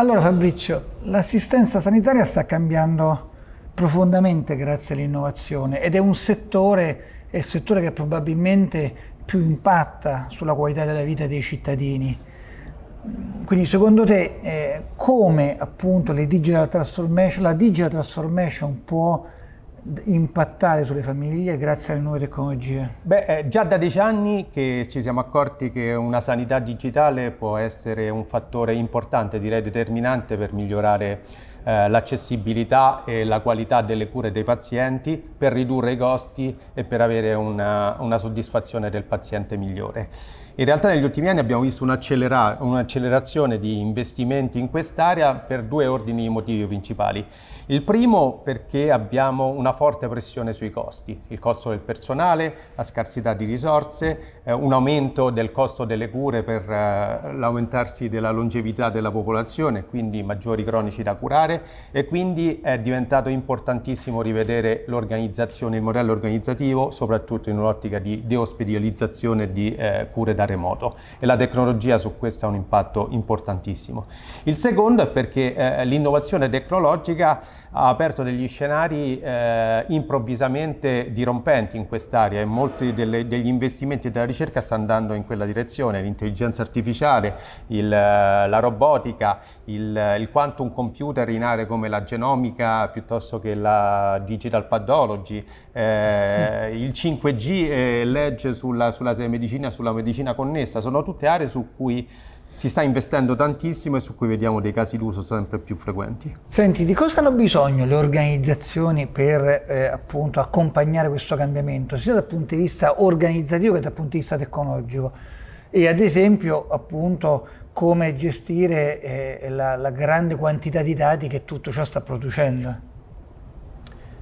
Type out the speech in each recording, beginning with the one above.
Allora Fabrizio, l'assistenza sanitaria sta cambiando profondamente grazie all'innovazione ed è un settore, è il settore che probabilmente più impatta sulla qualità della vita dei cittadini. Quindi secondo te eh, come appunto digital la digital transformation può impattare sulle famiglie grazie alle nuove tecnologie? Beh, è già da dieci anni che ci siamo accorti che una sanità digitale può essere un fattore importante, direi determinante per migliorare eh, l'accessibilità e la qualità delle cure dei pazienti, per ridurre i costi e per avere una, una soddisfazione del paziente migliore. In realtà negli ultimi anni abbiamo visto un'accelerazione di investimenti in quest'area per due ordini di motivi principali. Il primo perché abbiamo una forte pressione sui costi, il costo del personale, la scarsità di risorse, eh, un aumento del costo delle cure per eh, l'aumentarsi della longevità della popolazione, quindi maggiori cronici da curare e quindi è diventato importantissimo rivedere l'organizzazione, il modello organizzativo, soprattutto in un'ottica di deospedalizzazione di eh, cure da remoto e la tecnologia su questo ha un impatto importantissimo. Il secondo è perché eh, l'innovazione tecnologica ha aperto degli scenari eh, improvvisamente dirompenti in quest'area e molti delle, degli investimenti della ricerca stanno andando in quella direzione, l'intelligenza artificiale, il, eh, la robotica, il, eh, il quantum computer in aree come la genomica piuttosto che la digital pathology, eh, il 5G e legge sulla, sulla telemedicina, sulla medicina connessa, sono tutte aree su cui si sta investendo tantissimo e su cui vediamo dei casi d'uso sempre più frequenti. Senti, di cosa hanno bisogno le organizzazioni per eh, appunto accompagnare questo cambiamento, sia dal punto di vista organizzativo che dal punto di vista tecnologico? E ad esempio appunto come gestire eh, la, la grande quantità di dati che tutto ciò sta producendo?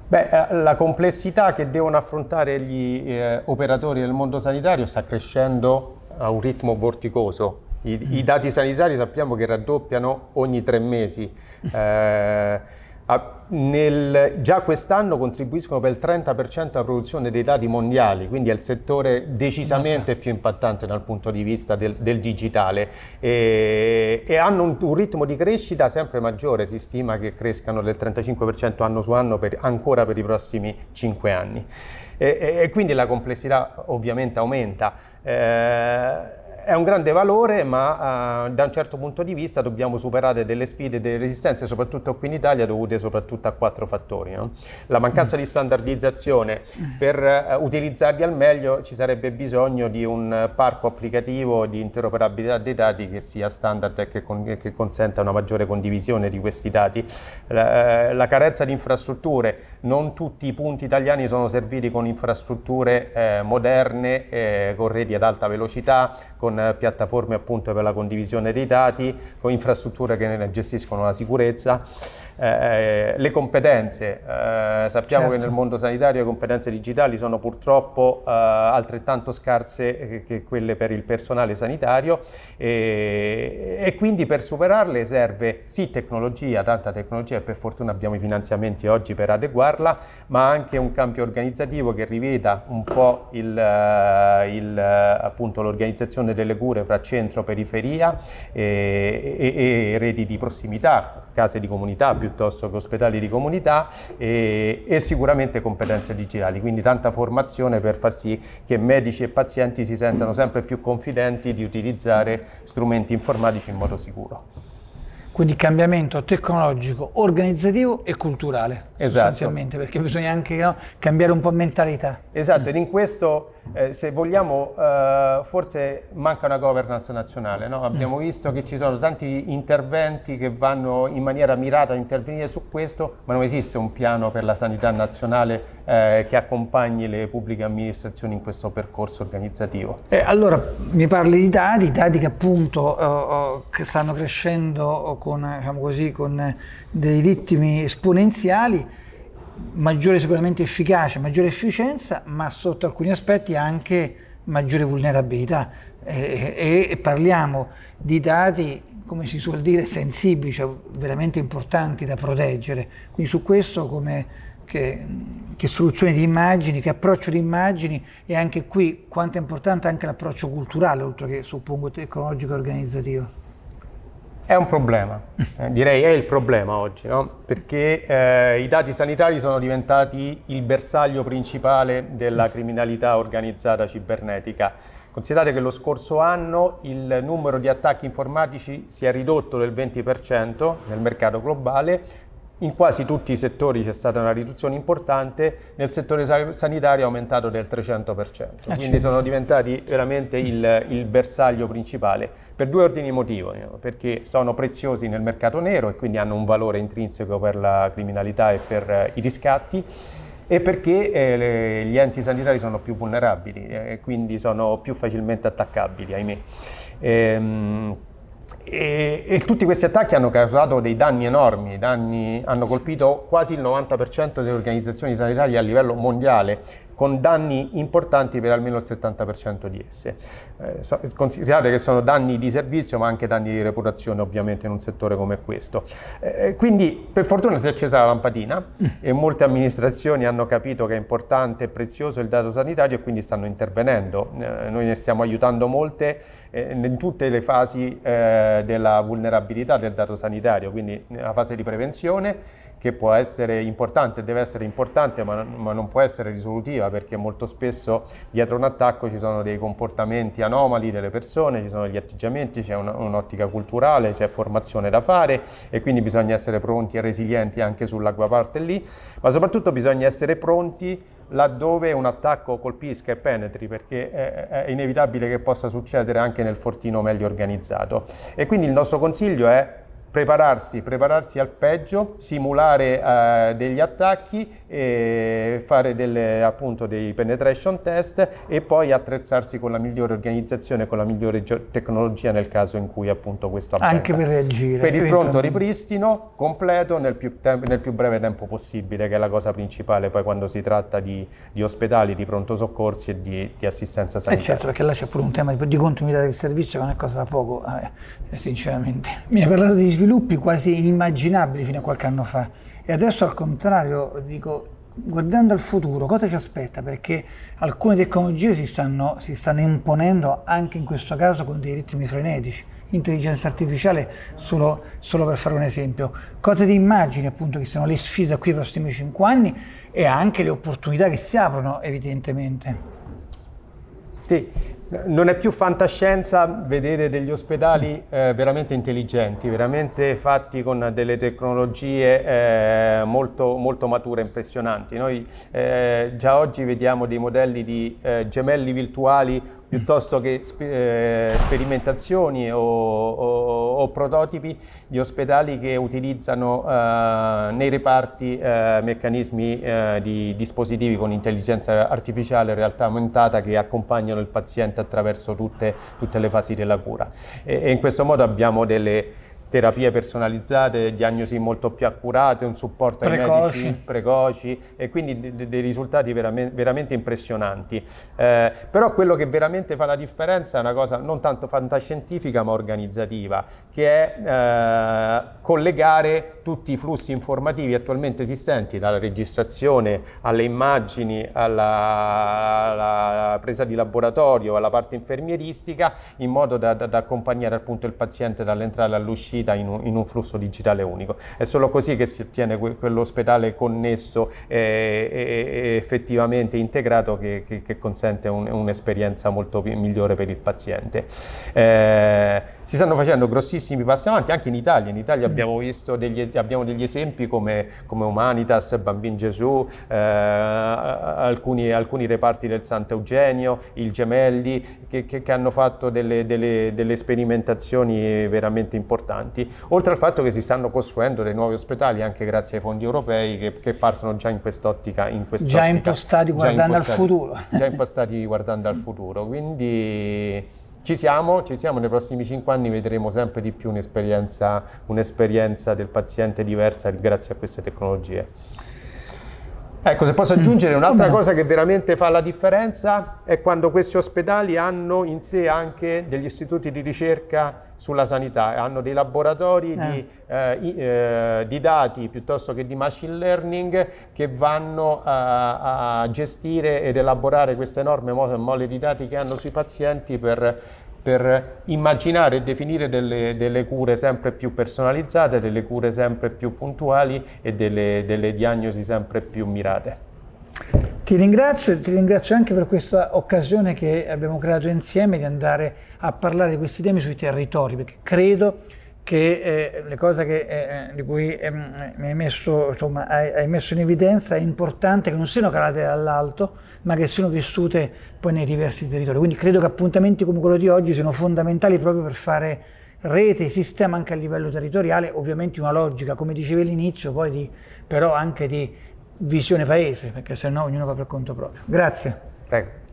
Beh, eh, la complessità che devono affrontare gli eh, operatori del mondo sanitario sta crescendo a un ritmo vorticoso. I, I, dati sanitari sappiamo che raddoppiano ogni tre mesi. Eh, nel, già quest'anno contribuiscono per il 30% alla produzione dei dati mondiali, quindi è il settore decisamente più impattante dal punto di vista del, del digitale e, e hanno un, un, ritmo di crescita sempre maggiore, si stima che crescano del 35% anno su anno per, ancora per i prossimi 5 anni e, e, e quindi la complessità ovviamente aumenta. Eh, è un grande valore, ma eh, da un certo punto di vista dobbiamo superare delle sfide, delle resistenze, soprattutto qui in Italia, dovute soprattutto a quattro fattori. No? La mancanza mm. di standardizzazione, per eh, utilizzarli al meglio ci sarebbe bisogno di un parco applicativo di interoperabilità dei dati che sia standard e che, con, che consenta una maggiore condivisione di questi dati. La, eh, la carenza di infrastrutture, non tutti i punti italiani sono serviti con infrastrutture eh, moderne, eh, con reti ad alta velocità, con eh, piattaforme appunto per la condivisione dei dati, con infrastrutture che ne gestiscono la sicurezza. Eh, eh, le competenze, eh, sappiamo certo. che nel mondo sanitario le competenze digitali sono purtroppo altrettanto scarse che quelle per il personale sanitario e, e quindi per superarle serve sì tecnologia, tanta tecnologia e per fortuna abbiamo i finanziamenti oggi per adeguarle farla, ma anche un cambio organizzativo che riveda un po' eh, eh, l'organizzazione delle cure fra centro, periferia e, e, e, reti di prossimità, case di comunità piuttosto che ospedali di comunità e, e sicuramente competenze digitali, quindi tanta formazione per far sì che medici e pazienti si sentano sempre più confidenti di utilizzare strumenti informatici in modo sicuro. Quindi cambiamento tecnologico, organizzativo e culturale esatto. sostanzialmente, perché bisogna anche no, cambiare un po' mentalità. Esatto, ed in questo, eh, se vogliamo, eh, forse manca una governance nazionale. No? Abbiamo mm. visto che ci sono tanti interventi che vanno in maniera mirata a intervenire su questo, ma non esiste un piano per la sanità nazionale eh, che accompagni le pubbliche amministrazioni in questo percorso organizzativo. Eh, allora, mi parli di dati, dati che appunto eh, eh, stanno crescendo con, diciamo così, con dei ritmi esponenziali maggiore sicuramente efficacia, maggiore efficienza, ma sotto alcuni aspetti anche maggiore vulnerabilità e, e, e parliamo di dati come si suol dire sensibili, cioè veramente importanti da proteggere. Quindi su questo come che, che soluzione di immagini, che approccio di immagini e anche qui quanto è importante anche l'approccio culturale, oltre che suppongo tecnologico e organizzativo. È un problema, eh, direi è il problema oggi, no? perché eh, i dati sanitari sono diventati il bersaglio principale della criminalità organizzata cibernetica. Considerate che lo scorso anno il numero di attacchi informatici si è ridotto del 20% nel mercato globale, in quasi tutti i settori c'è stata una riduzione importante, nel settore sanitario è aumentato del 300%, eh, quindi sono diventati veramente il, il bersaglio principale per due ordini di motivo, eh, perché sono preziosi nel mercato nero e quindi hanno un valore intrinseco per la criminalità e per eh, i riscatti e perché eh, le, gli enti sanitari sono più vulnerabili e quindi sono più facilmente attaccabili, ahimè. Ehm, e, e, tutti questi attacchi hanno causato dei danni enormi, danni, hanno colpito quasi il 90% delle organizzazioni sanitarie a livello mondiale con danni importanti per almeno il 70% di esse. Eh, considerate che sono danni di servizio ma anche danni di reputazione ovviamente in un settore come questo. Eh, eh, quindi per fortuna si è accesa la lampadina e molte amministrazioni hanno capito che è importante e prezioso il dato sanitario e quindi stanno intervenendo. Eh, noi ne stiamo aiutando molte eh, in tutte le fasi eh, della vulnerabilità del dato sanitario, quindi nella fase di prevenzione che può essere importante, deve essere importante, ma, ma, non può essere risolutiva perché molto spesso dietro un attacco ci sono dei comportamenti anomali delle persone, ci sono gli atteggiamenti, c'è un'ottica culturale, c'è formazione da fare e quindi bisogna essere pronti e resilienti anche sulla quella parte lì, ma soprattutto bisogna essere pronti laddove un attacco colpisca e penetri, perché è inevitabile che possa succedere anche nel fortino meglio organizzato. E quindi il nostro consiglio è prepararsi, prepararsi al peggio, simulare eh, degli attacchi, fare delle, appunto dei penetration test e poi attrezzarsi con la migliore organizzazione, con la migliore tecnologia nel caso in cui appunto questo avvenga. Anche per reagire. Per il pronto ripristino completo nel più, nel più, breve tempo possibile, che è la cosa principale poi quando si tratta di, di ospedali, di pronto soccorsi e di, di assistenza sanitaria. E certo, perché là c'è pure un tema di, di continuità del servizio che non è cosa da poco, eh, sinceramente. Mi hai parlato di sviluppi quasi inimmaginabili fino a qualche anno fa. E adesso al contrario, dico, guardando al futuro, cosa ci aspetta? Perché alcune tecnologie si stanno, si stanno imponendo anche in questo caso con dei ritmi frenetici. Intelligenza artificiale, solo, solo per fare un esempio, cose di immagini appunto che sono le sfide da qui ai prossimi 5 anni e anche le opportunità che si aprono evidentemente. Sì, non è più fantascienza vedere degli ospedali mm. eh, veramente intelligenti, veramente fatti con delle tecnologie eh, molto, molto, mature impressionanti. Noi eh, già oggi vediamo dei modelli di eh, gemelli virtuali piuttosto che spe eh, sperimentazioni o, o o prototipi di ospedali che utilizzano eh, nei reparti eh, meccanismi eh, di dispositivi con intelligenza artificiale, realtà aumentata che accompagnano il paziente attraverso tutte, tutte le fasi della cura. E, e in questo modo abbiamo delle terapie personalizzate, diagnosi molto più accurate, un supporto precoci. ai medici precoci e quindi de- de- dei risultati veramente, veramente impressionanti. Eh, però quello che veramente fa la differenza è una cosa non tanto fantascientifica ma organizzativa, che è eh, collegare tutti i flussi informativi attualmente esistenti, dalla registrazione alle immagini, alla, alla presa di laboratorio, alla parte infermieristica, in modo da, da, da accompagnare appunto il paziente dall'entrata all'uscita unita in un, in un, flusso digitale unico. È solo così che si ottiene que- quell'ospedale connesso e, e, effettivamente integrato che, che, che consente un, un'esperienza molto pi- migliore per il paziente. Eh, si stanno facendo grossissimi passi avanti anche in Italia. In Italia mm. abbiamo visto degli, abbiamo degli esempi come, come Humanitas, Bambin Gesù, eh, alcuni, alcuni, reparti del Sant'Eugenio, il Gemelli, che, che hanno fatto delle, delle, delle sperimentazioni veramente importanti importanti, oltre al fatto che si stanno costruendo dei nuovi ospedali anche grazie ai fondi europei che, che partono già in quest'ottica. In quest'ottica già impostati guardando già impostati, al futuro. già impostati guardando al futuro, quindi ci siamo, ci siamo, nei prossimi 5 anni vedremo sempre di più un'esperienza, un'esperienza del paziente diversa grazie a queste tecnologie. Ecco, se posso aggiungere mm, un'altra cosa che veramente fa la differenza è quando questi ospedali hanno in sé anche degli istituti di ricerca sulla sanità, hanno dei laboratori eh. Di, eh, eh, eh, di, dati piuttosto che di machine learning che vanno a, a gestire ed elaborare questa enorme mole di dati che hanno sui pazienti per per immaginare e definire delle, delle, cure sempre più personalizzate, delle cure sempre più puntuali e delle, delle diagnosi sempre più mirate. Ti ringrazio, e ti ringrazio anche per questa occasione che abbiamo creato insieme di andare a parlare di questi temi sui territori, perché credo che eh, le cose che, eh, eh di cui eh, mm, hai, messo, insomma, hai, hai, messo, in evidenza è importante che non siano calate dall'alto, ma che siano vissute poi nei diversi territori. Quindi credo che appuntamenti come quello di oggi siano fondamentali proprio per fare rete, sistema anche a livello territoriale, ovviamente una logica, come dicevi all'inizio, poi di, però anche di visione paese, perché sennò ognuno va per conto proprio. Grazie. Prego.